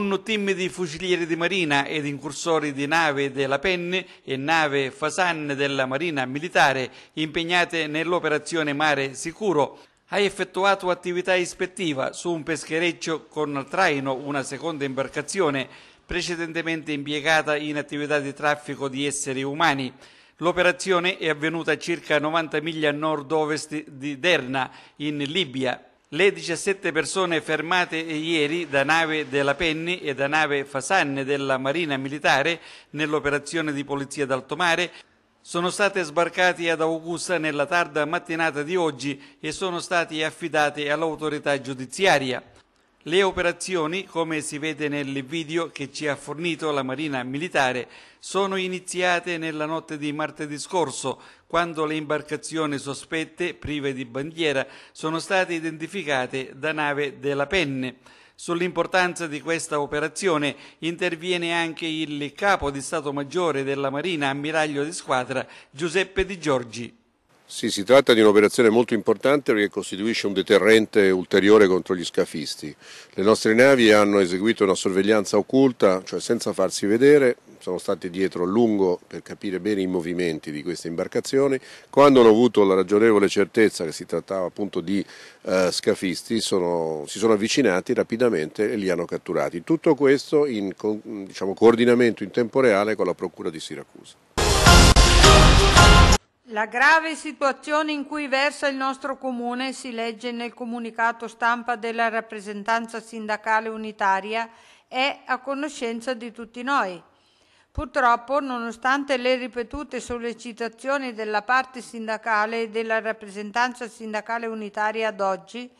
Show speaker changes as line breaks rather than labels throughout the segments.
un team di fucilieri di marina ed incursori di nave della Penne e nave Fasan della Marina Militare impegnate nell'operazione Mare Sicuro ha effettuato attività ispettiva su un peschereccio con traino una seconda imbarcazione precedentemente impiegata in attività di traffico di esseri umani. L'operazione è avvenuta a circa 90 miglia a nord-ovest di Derna, in Libia, le 17 persone fermate ieri da nave della Penny e da nave Fasanne della Marina Militare nell'operazione di polizia d'alto mare sono state sbarcate ad Augusta nella tarda mattinata di oggi e sono state affidate all'autorità giudiziaria. Le operazioni, come si vede nel video che ci ha fornito la Marina Militare, sono iniziate nella notte di martedì scorso, quando le imbarcazioni sospette, prive di bandiera, sono state identificate da nave della Penne. Sull'importanza di questa operazione interviene anche il capo di Stato Maggiore della Marina, ammiraglio di squadra Giuseppe Di Giorgi. Sì, si tratta di un'operazione molto importante perché costituisce un deterrente ulteriore contro gli scafisti. Le nostre navi hanno eseguito una sorveglianza occulta, cioè senza farsi vedere, sono state dietro a lungo per capire bene i movimenti di queste imbarcazioni. Quando hanno avuto la ragionevole certezza che si trattava appunto di eh, scafisti, sono, si sono avvicinati rapidamente e li hanno catturati. Tutto questo in diciamo, coordinamento in tempo reale con la Procura di Siracusa.
La grave situazione in cui versa il nostro Comune, si legge nel comunicato stampa della rappresentanza sindacale unitaria, è a conoscenza di tutti noi. Purtroppo, nonostante le ripetute sollecitazioni della parte sindacale e della rappresentanza sindacale unitaria ad oggi,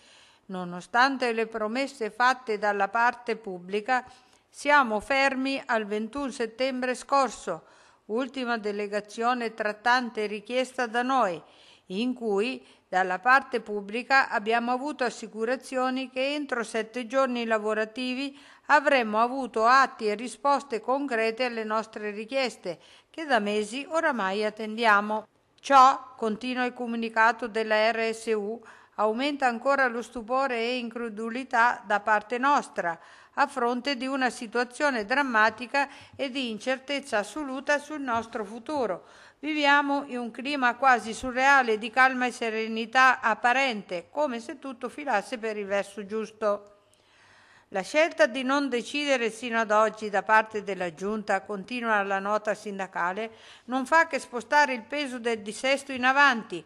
nonostante le promesse fatte dalla parte pubblica, siamo fermi al 21 settembre scorso, ultima delegazione trattante richiesta da noi, in cui dalla parte pubblica abbiamo avuto assicurazioni che entro sette giorni lavorativi avremmo avuto atti e risposte concrete alle nostre richieste, che da mesi oramai attendiamo. Ciò, continua il comunicato della RSU, aumenta ancora lo stupore e incredulità da parte nostra, a fronte di una situazione drammatica e di incertezza assoluta sul nostro futuro. Viviamo in un clima quasi surreale di calma e serenità apparente, come se tutto filasse per il verso giusto. La scelta di non decidere sino ad oggi da parte della Giunta, continua la nota sindacale, non fa che spostare il peso del dissesto in avanti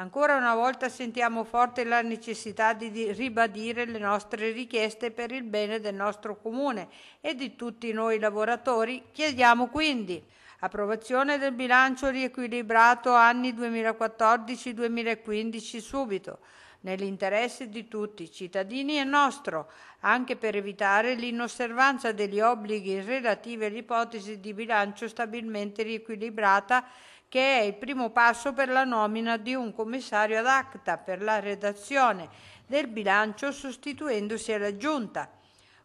Ancora una volta sentiamo forte la necessità di ribadire le nostre richieste per il bene del nostro comune e di tutti noi lavoratori. Chiediamo quindi approvazione del bilancio riequilibrato anni 2014-2015 subito nell'interesse di tutti, i cittadini e nostro, anche per evitare l'inosservanza degli obblighi relativi all'ipotesi di bilancio stabilmente riequilibrata che è il primo passo per la nomina di un commissario ad acta per la redazione del bilancio sostituendosi alla Giunta.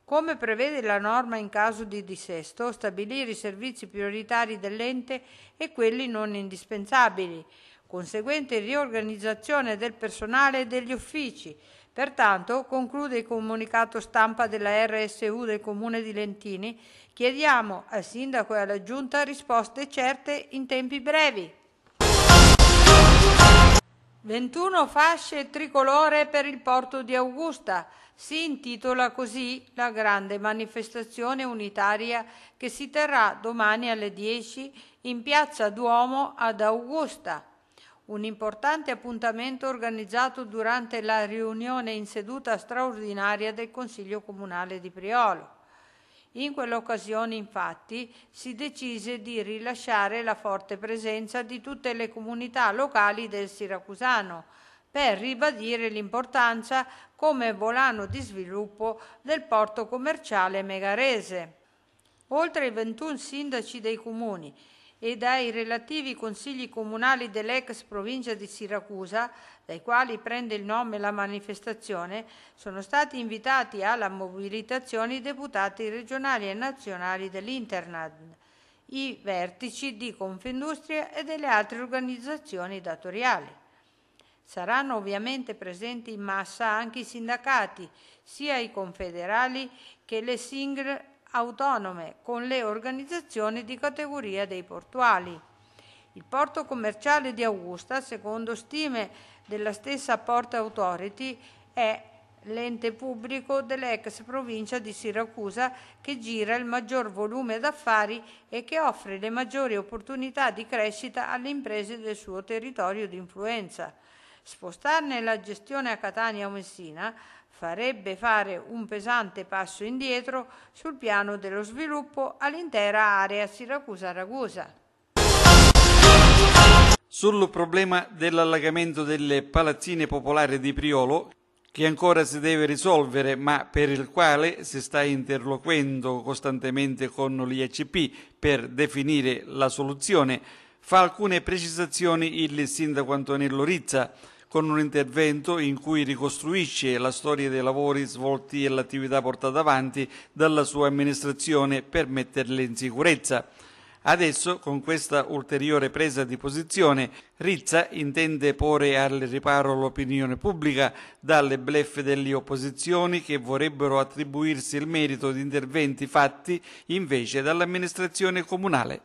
Come prevede la norma in caso di dissesto, stabilire i servizi prioritari dell'ente e quelli non indispensabili, conseguente riorganizzazione del personale e degli uffici, Pertanto, conclude il comunicato stampa della RSU del Comune di Lentini, chiediamo al Sindaco e alla Giunta risposte certe in tempi brevi. 21 fasce tricolore per il porto di Augusta. Si intitola così la grande manifestazione unitaria che si terrà domani alle 10 in piazza Duomo ad Augusta un importante appuntamento organizzato durante la riunione in seduta straordinaria del Consiglio Comunale di Priolo. In quell'occasione, infatti, si decise di rilasciare la forte presenza di tutte le comunità locali del Siracusano per ribadire l'importanza come volano di sviluppo del porto commerciale megarese. Oltre i 21 sindaci dei comuni e dai relativi consigli comunali dell'ex provincia di Siracusa, dai quali prende il nome la manifestazione, sono stati invitati alla mobilitazione i deputati regionali e nazionali dell'Internat, i vertici di Confindustria e delle altre organizzazioni datoriali. Saranno ovviamente presenti in massa anche i sindacati, sia i confederali che le singole autonome con le organizzazioni di categoria dei portuali. Il porto commerciale di Augusta, secondo stime della stessa Port Authority, è l'ente pubblico dell'ex provincia di Siracusa che gira il maggior volume d'affari e che offre le maggiori opportunità di crescita alle imprese del suo territorio di influenza. Spostarne la gestione a Catania o Messina farebbe fare un pesante passo indietro sul piano dello sviluppo all'intera area Siracusa-Ragusa.
Sul problema dell'allagamento delle palazzine popolari di Priolo, che ancora si deve risolvere ma per il quale si sta interloquendo costantemente con l'IACP per definire la soluzione, fa alcune precisazioni il sindaco Antonello Rizza, con un intervento in cui ricostruisce la storia dei lavori svolti e l'attività portata avanti dalla sua amministrazione per metterle in sicurezza. Adesso, con questa ulteriore presa di posizione, Rizza intende porre al riparo l'opinione pubblica dalle bleffe delle opposizioni che vorrebbero attribuirsi il merito di interventi fatti invece dall'amministrazione comunale.